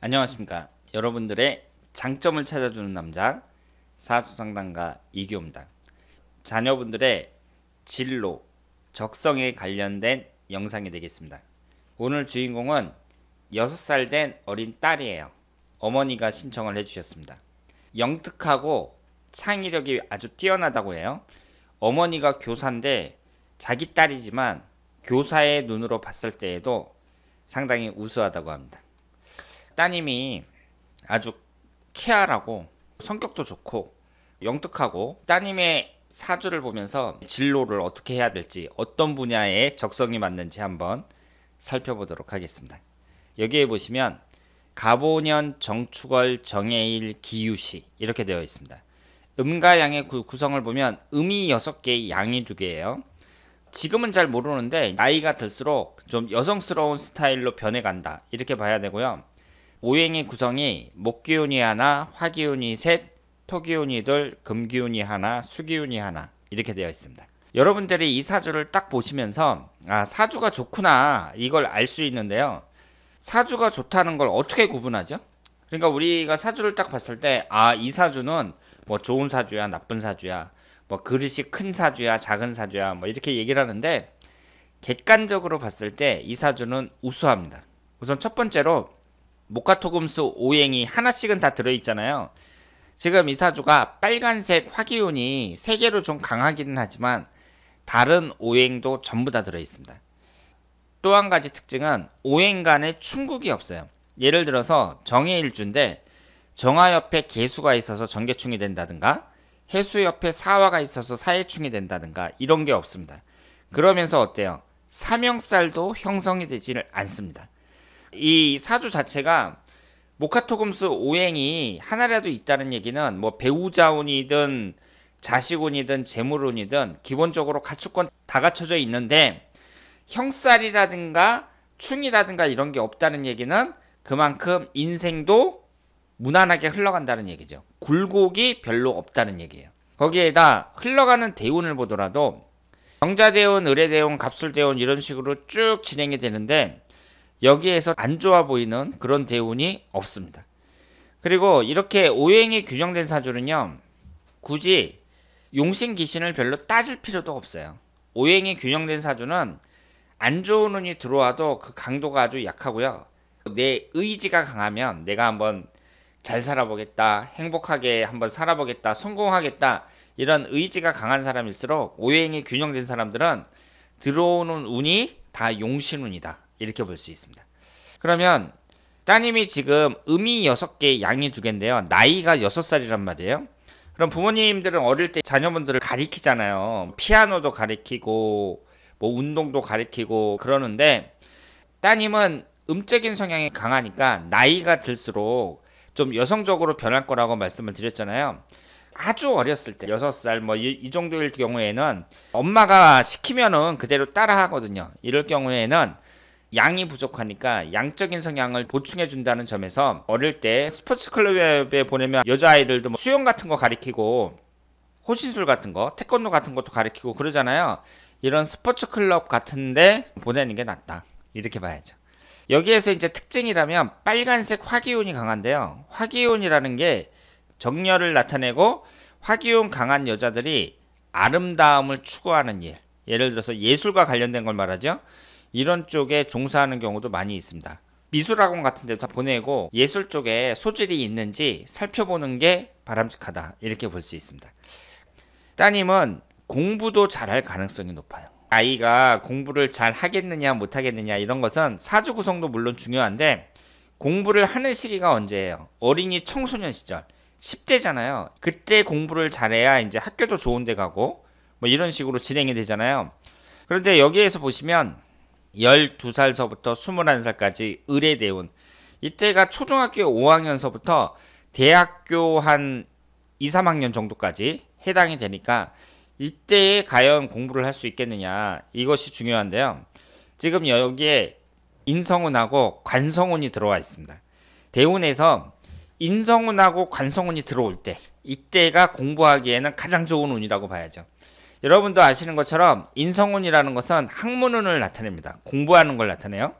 안녕하십니까 여러분들의 장점을 찾아주는 남자 사수상담가 이규입니다 자녀분들의 진로 적성에 관련된 영상이 되겠습니다 오늘 주인공은 6살 된 어린 딸이에요 어머니가 신청을 해주셨습니다 영특하고 창의력이 아주 뛰어나다고 해요 어머니가 교사인데 자기 딸이지만 교사의 눈으로 봤을 때에도 상당히 우수하다고 합니다 따님이 아주 쾌활하고 성격도 좋고 영특하고 따님의 사주를 보면서 진로를 어떻게 해야 될지 어떤 분야에 적성이 맞는지 한번 살펴보도록 하겠습니다. 여기에 보시면 가보년 정축월 정해일 기유시 이렇게 되어 있습니다. 음과 양의 구성을 보면 음이 6개, 양이 2개예요. 지금은 잘 모르는데 나이가 들수록 좀 여성스러운 스타일로 변해간다 이렇게 봐야 되고요. 오행의 구성이 목기운이 하나, 화기운이 셋, 토기운이 둘, 금기운이 하나, 수기운이 하나 이렇게 되어 있습니다. 여러분들이 이 사주를 딱 보시면서 아 사주가 좋구나 이걸 알 수 있는데요. 사주가 좋다는 걸 어떻게 구분하죠? 그러니까 우리가 사주를 딱 봤을 때 아 이 사주는 뭐 좋은 사주야 나쁜 사주야 뭐 그릇이 큰 사주야 작은 사주야 뭐 이렇게 얘기를 하는데 객관적으로 봤을 때 이 사주는 우수합니다. 우선 첫 번째로 모카토금수 오행이 하나씩은 다 들어있잖아요. 지금 이사주가 빨간색 화기운이 세 개로 좀 강하기는 하지만 다른 오행도 전부 다 들어있습니다. 또 한 가지 특징은 오행 간에 충국이 없어요. 예를 들어서 정해일주인데 정화 옆에 개수가 있어서 정계충이 된다든가 해수 옆에 사화가 있어서 사해충이 된다든가 이런 게 없습니다. 그러면서 어때요? 사명살도 형성이 되지를 않습니다. 이 사주 자체가 모카토금스 오행이 하나라도 있다는 얘기는 뭐 배우자운이든 자식운이든 재물운이든 기본적으로 가축권 다 갖춰져 있는데 형살이라든가 충이라든가 이런 게 없다는 얘기는 그만큼 인생도 무난하게 흘러간다는 얘기죠. 굴곡이 별로 없다는 얘기예요. 거기에다 흘러가는 대운을 보더라도 경자대운, 의뢰대운, 갑술대운 이런 식으로 쭉 진행이 되는데 여기에서 안 좋아 보이는 그런 대운이 없습니다. 그리고 이렇게 오행이 균형된 사주는요. 굳이 용신 귀신을 별로 따질 필요도 없어요. 오행이 균형된 사주는 안 좋은 운이 들어와도 그 강도가 아주 약하고요. 내 의지가 강하면 내가 한번 잘 살아보겠다, 행복하게 한번 살아보겠다, 성공하겠다 이런 의지가 강한 사람일수록 오행이 균형된 사람들은 들어오는 운이 다 용신운이다. 이렇게 볼 수 있습니다. 그러면 따님이 지금 음이 6개, 양이 2개인데요. 나이가 6살이란 말이에요. 그럼 부모님들은 어릴 때 자녀분들을 가리키잖아요. 피아노도 가리키고 뭐 운동도 가리키고 그러는데 따님은 음적인 성향이 강하니까 나이가 들수록 좀 여성적으로 변할 거라고 말씀을 드렸잖아요. 아주 어렸을 때6살뭐 이 정도일 경우에는 엄마가 시키면은 그대로 따라 하거든요. 이럴 경우에는 양이 부족하니까 양적인 성향을 보충해 준다는 점에서 어릴 때 스포츠 클럽에 보내면 여자아이들도 뭐 수영 같은 거 가리키고 호신술 같은 거 태권도 같은 것도 가리키고 그러잖아요 이런 스포츠 클럽 같은데 보내는 게 낫다 이렇게 봐야죠 여기에서 이제 특징이라면 빨간색 화기운이 강한데요 화기운이라는 게 정열을 나타내고 화기운 강한 여자들이 아름다움을 추구하는 일 예를 들어서 예술과 관련된 걸 말하죠 이런 쪽에 종사하는 경우도 많이 있습니다. 미술학원 같은 데도 다 보내고 예술 쪽에 소질이 있는지 살펴보는 게 바람직하다. 이렇게 볼 수 있습니다. 따님은 공부도 잘할 가능성이 높아요. 아이가 공부를 잘 하겠느냐 못하겠느냐 이런 것은 사주 구성도 물론 중요한데 공부를 하는 시기가 언제예요? 어린이 청소년 시절. 10대잖아요. 그때 공부를 잘해야 이제 학교도 좋은 데 가고 뭐 이런 식으로 진행이 되잖아요. 그런데 여기에서 보시면 12살서부터 21살까지 의뢰대운 이때가 초등학교 5학년서부터 대학교 한 2, 3학년 정도까지 해당이 되니까 이때에 과연 공부를 할 수 있겠느냐 이것이 중요한데요. 지금 여기에 인성운하고 관성운이 들어와 있습니다. 대운에서 인성운하고 관성운이 들어올 때 이때가 공부하기에는 가장 좋은 운이라고 봐야죠. 여러분도 아시는 것처럼 인성운이라는 것은 학문운을 나타냅니다. 공부하는 걸 나타내요.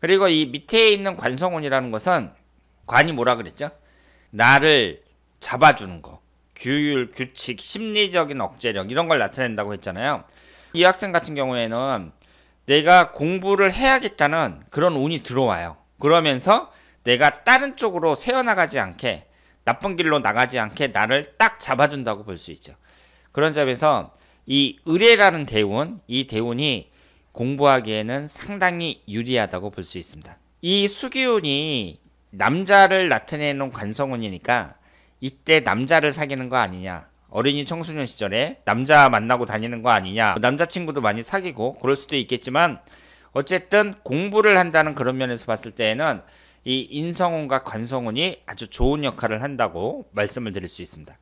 그리고 이 밑에 있는 관성운이라는 것은 관이 뭐라 그랬죠? 나를 잡아주는 거, 규율, 규칙, 심리적인 억제력 이런 걸 나타낸다고 했잖아요. 이 학생 같은 경우에는 내가 공부를 해야겠다는 그런 운이 들어와요. 그러면서 내가 다른 쪽으로 새어나가지 않게 나쁜 길로 나가지 않게 나를 딱 잡아준다고 볼 수 있죠. 그런 점에서 이 의뢰라는 대운, 이 대운이 공부하기에는 상당히 유리하다고 볼 수 있습니다. 이 수기운이 남자를 나타내는 관성운이니까 이때 남자를 사귀는 거 아니냐. 어린이 청소년 시절에 남자 만나고 다니는 거 아니냐. 남자친구도 많이 사귀고 그럴 수도 있겠지만 어쨌든 공부를 한다는 그런 면에서 봤을 때에는 이 인성운과 관성운이 아주 좋은 역할을 한다고 말씀을 드릴 수 있습니다.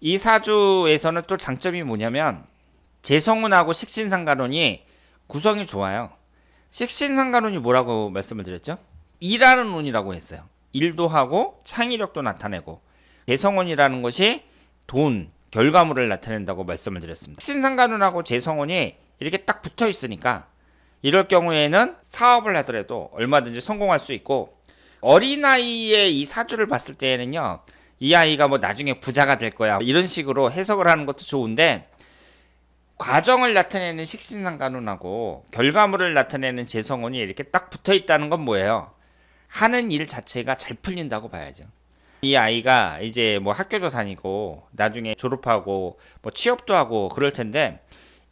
이 사주에서는 또 장점이 뭐냐면 제성운하고 식신상가론이 구성이 좋아요. 식신상가론이 뭐라고 말씀을 드렸죠? 일하는 운이라고 했어요. 일도 하고 창의력도 나타내고 재성운이라는 것이 돈, 결과물을 나타낸다고 말씀을 드렸습니다. 식 신상가눈하고 재성운이 이렇게 딱 붙어 있으니까 이럴 경우에는 사업을 하더라도 얼마든지 성공할 수 있고 어린아이의 이 사주를 봤을 때에는요 이 아이가 뭐 나중에 부자가 될 거야 이런 식으로 해석을 하는 것도 좋은데 과정을 나타내는 식신상관운하고 결과물을 나타내는 재성운이 이렇게 딱 붙어 있다는 건 뭐예요? 하는 일 자체가 잘 풀린다고 봐야죠. 이 아이가 이제 뭐 학교도 다니고 나중에 졸업하고 뭐 취업도 하고 그럴 텐데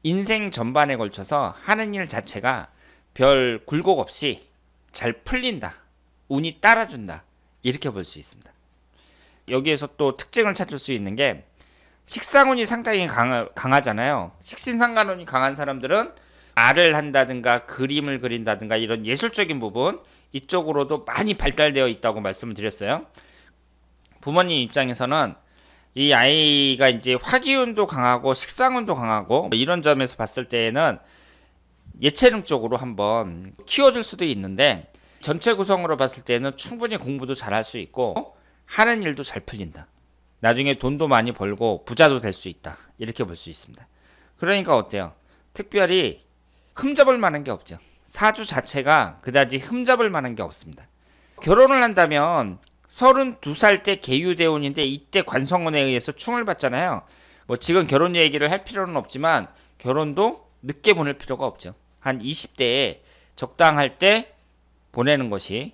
인생 전반에 걸쳐서 하는 일 자체가 별 굴곡 없이 잘 풀린다. 운이 따라준다. 이렇게 볼 수 있습니다. 여기에서 또 특징을 찾을 수 있는 게 식상운이 상당히 강하, 강하잖아요. 식신상관운이 강한 사람들은 알을 한다든가 그림을 그린다든가 이런 예술적인 부분 이쪽으로도 많이 발달되어 있다고 말씀을 드렸어요. 부모님 입장에서는 이 아이가 이제 화기운도 강하고 식상운도 강하고 이런 점에서 봤을 때에는 예체능 쪽으로 한번 키워줄 수도 있는데 전체 구성으로 봤을 때는 충분히 공부도 잘할 수 있고 하는 일도 잘 풀린다. 나중에 돈도 많이 벌고 부자도 될 수 있다. 이렇게 볼 수 있습니다. 그러니까 어때요? 특별히 흠잡을 만한 게 없죠. 사주 자체가 그다지 흠잡을 만한 게 없습니다. 결혼을 한다면 32살 때 개유대운인데 이때 관성운에 의해서 충을 받잖아요. 뭐 지금 결혼 얘기를 할 필요는 없지만 결혼도 늦게 보낼 필요가 없죠. 한 20대에 적당할 때 보내는 것이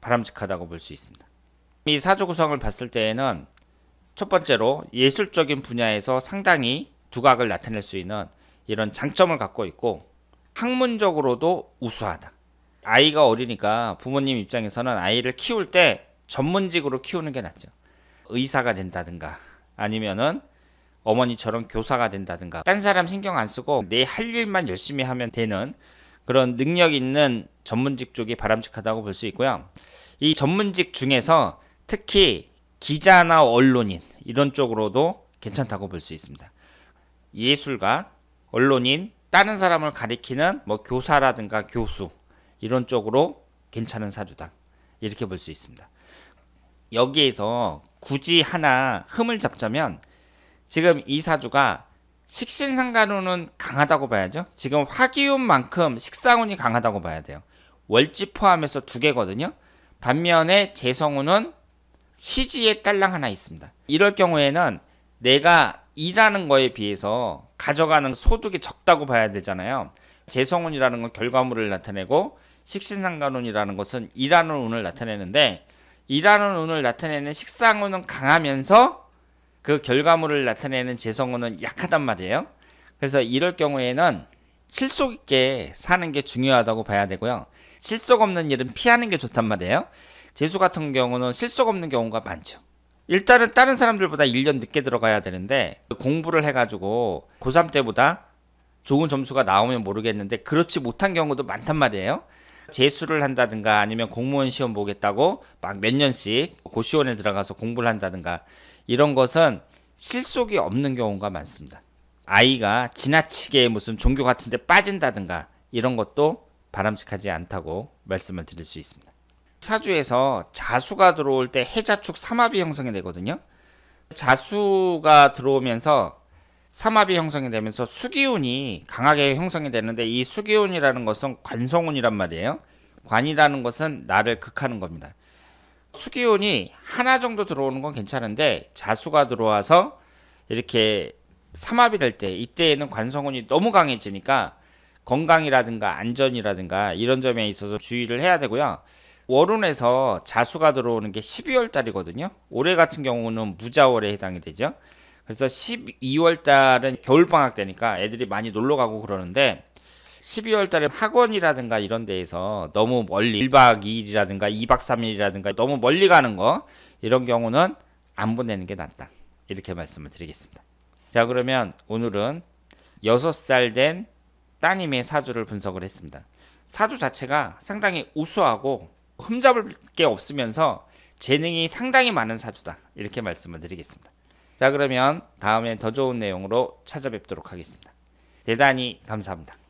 바람직하다고 볼 수 있습니다. 이 사주 구성을 봤을 때에는 첫 번째로 예술적인 분야에서 상당히 두각을 나타낼 수 있는 이런 장점을 갖고 있고 학문적으로도 우수하다. 아이가 어리니까 부모님 입장에서는 아이를 키울 때 전문직으로 키우는 게 낫죠. 의사가 된다든가 아니면은 어머니처럼 교사가 된다든가 딴 사람 신경 안 쓰고 내 할 일만 열심히 하면 되는 그런 능력 있는 전문직 쪽이 바람직하다고 볼 수 있고요. 이 전문직 중에서 특히 기자나 언론인 이런 쪽으로도 괜찮다고 볼 수 있습니다. 예술가, 언론인, 다른 사람을 가리키는 뭐 교사라든가 교수 이런 쪽으로 괜찮은 사주다 이렇게 볼 수 있습니다. 여기에서 굳이 하나 흠을 잡자면 지금 이 사주가 식신상가로는 강하다고 봐야죠. 지금 화기운만큼 식상운이 강하다고 봐야 돼요. 월지 포함해서 두 개거든요. 반면에 재성운은 시지에 딸랑 하나 있습니다. 이럴 경우에는 내가 일하는 거에 비해서 가져가는 소득이 적다고 봐야 되잖아요. 재성운이라는 건 결과물을 나타내고 식신상관운이라는 것은 일하는 운을 나타내는데 일하는 운을 나타내는 식상운은 강하면서 그 결과물을 나타내는 재성운은 약하단 말이에요. 그래서 이럴 경우에는 실속 있게 사는 게 중요하다고 봐야 되고요. 실속 없는 일은 피하는 게 좋단 말이에요. 재수 같은 경우는 실속 없는 경우가 많죠. 일단은 다른 사람들보다 1년 늦게 들어가야 되는데 공부를 해가지고 고3 때보다 좋은 점수가 나오면 모르겠는데 그렇지 못한 경우도 많단 말이에요. 재수를 한다든가 아니면 공무원 시험 보겠다고 막 몇 년씩 고시원에 들어가서 공부를 한다든가 이런 것은 실속이 없는 경우가 많습니다. 아이가 지나치게 무슨 종교 같은 데 빠진다든가 이런 것도 바람직하지 않다고 말씀을 드릴 수 있습니다. 사주에서 자수가 들어올 때 해자축 삼합이 형성이 되거든요. 자수가 들어오면서 삼합이 형성이 되면서 수기운이 강하게 형성이 되는데 이 수기운이라는 것은 관성운이란 말이에요. 관이라는 것은 나를 극하는 겁니다. 수기운이 하나 정도 들어오는 건 괜찮은데 자수가 들어와서 이렇게 삼합이 될 때 이때에는 관성운이 너무 강해지니까 건강이라든가 안전이라든가 이런 점에 있어서 주의를 해야 되고요. 월운에서 자수가 들어오는 게 12월 달이거든요. 올해 같은 경우는 무자월에 해당이 되죠. 그래서 12월 달은 겨울 방학 되니까 애들이 많이 놀러 가고 그러는데 12월 달에 학원이라든가 이런 데에서 너무 멀리 1박 2일이라든가 2박 3일이라든가 너무 멀리 가는 거 이런 경우는 안 보내는 게 낫다. 이렇게 말씀을 드리겠습니다. 자, 그러면 오늘은 6살 된 따님의 사주를 분석을 했습니다. 사주 자체가 상당히 우수하고 흠잡을 게 없으면서 재능이 상당히 많은 사주다. 이렇게 말씀을 드리겠습니다. 자, 그러면 다음에 더 좋은 내용으로 찾아뵙도록 하겠습니다. 대단히 감사합니다.